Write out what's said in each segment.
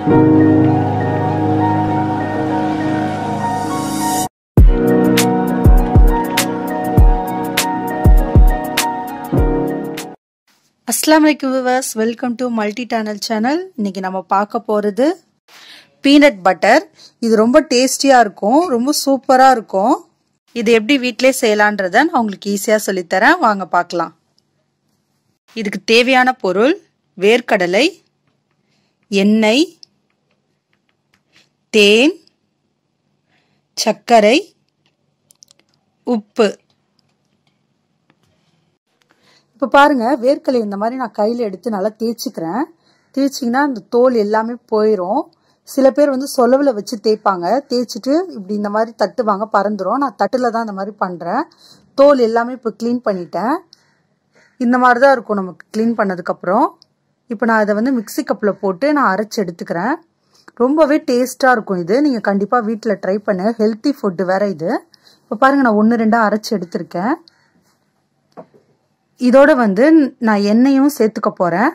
அஸ்லாம் வலைக்கம் viewers welcome to multi talent channel இன்னைக்கு நம்ம பார்க்க போகிறது பீனட் பட்டர் இது ரொம்ப டேஸ்டியாக இருக்கும் ரொம்ப சூப்பராக இருக்கும் இது எப்படி வீட்டிலே செய்யலான்றத நான் உங்களுக்கு ஈஸியாக சொல்லித்தரேன் வாங்க பார்க்கலாம் இதுக்கு தேவையான பொருள் வேர்க்கடலை எண்ணெய் தேன் சர்க்கரை உப்பு இப்போ பாருங்க வேர்க்கலை இந்த மாதிரி நான் கையில் எடுத்து நல்லா தேய்ச்சிக்கிறேன் தேய்ச்சிங்கன்னா அந்த தோல் எல்லாமே போயிடும் சில பேர் வந்து சொலவில் வச்சு தேய்ப்பாங்க தேய்ச்சிட்டு இப்படி இந்த மாதிரி தட்டுவாங்க பறந்துடும் நான் தட்டில் தான் இந்த மாதிரி பண்ணுறேன் தோல் எல்லாமே இப்போ க்ளீன் பண்ணிட்டேன் இந்த மாதிரி தான் இருக்கும் நமக்கு க்ளீன் பண்ணதுக்கப்புறம் இப்போ நான் அதை வந்து மிக்சி கப்பில் போட்டு நான் அரைச்சி எடுத்துக்கிறேன் ரொம்பவே டேஸ்ட்டாக இருக்கும் இது நீங்கள் கண்டிப்பாக வீட்டில் ட்ரை பண்ணு ஹெல்த்தி ஃபுட்டு வேறு இது இப்போ பாருங்கள் நான் ஒன்று ரெண்டாக அரைச்சி எடுத்திருக்கேன் இதோட வந்து நான் எண்ணெயும் சேர்த்துக்க போகிறேன்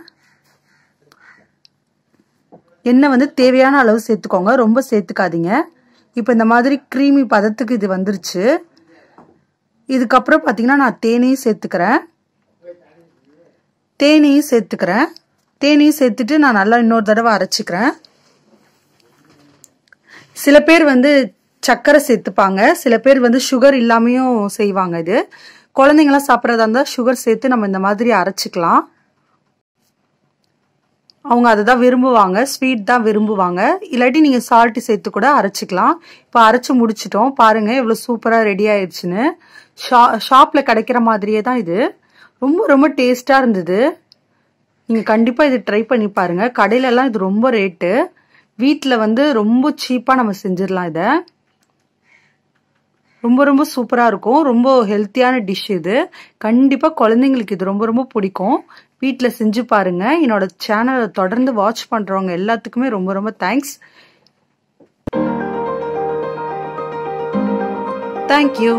எண்ணெய் வந்து தேவையான அளவு சேர்த்துக்கோங்க ரொம்ப சேர்த்துக்காதீங்க இப்போ இந்த மாதிரி க்ரீமி பதத்துக்கு இது வந்துருச்சு இதுக்கப்புறம் பார்த்தீங்கன்னா நான் தேனையும் சேர்த்துக்கிறேன் தேனையும் சேர்த்துக்கிறேன் தேனையும் சேர்த்துட்டு நான் நல்லா இன்னொரு தடவை அரைச்சிக்கிறேன் சில பேர் வந்து சர்க்கரை சேர்த்துப்பாங்க சில பேர் வந்து சுகர் இல்லாமையும் செய்வாங்க இது குழந்தைங்களாம் சாப்பிட்றதா இருந்தால் சுகர் சேர்த்து நம்ம இந்த மாதிரி அரைச்சிக்கலாம் அவங்க அதை தான் விரும்புவாங்க ஸ்வீட் தான் விரும்புவாங்க இல்லாட்டி நீங்கள் சால்ட்டு சேர்த்து கூட அரைச்சிக்கலாம் இப்போ அரைச்சி முடிச்சிட்டோம் பாருங்கள் இவ்வளோ சூப்பராக ரெடி ஆயிடுச்சுன்னு ஷா ஷாப்பில் கிடைக்கிற மாதிரியே தான் இது ரொம்ப ரொம்ப டேஸ்ட்டாக இருந்தது நீங்கள் கண்டிப்பாக இது ட்ரை பண்ணி பாருங்கள் கடையிலலாம் இது ரொம்ப ரேட்டு வீட்டில் வந்து ரொம்ப சீப்பாக நம்ம செஞ்சிடலாம் இதை ரொம்ப ரொம்ப சூப்பராக இருக்கும் ரொம்ப ஹெல்த்தியான டிஷ் இது கண்டிப்பாக குழந்தைங்களுக்கு இது ரொம்ப ரொம்ப பிடிக்கும் வீட்டில் செஞ்சு பாருங்கள் என்னோட சேனலை தொடர்ந்து வாட்ச் பண்ணுறவங்க எல்லாத்துக்குமே ரொம்ப ரொம்ப தேங்க்ஸ் தேங்க்யூ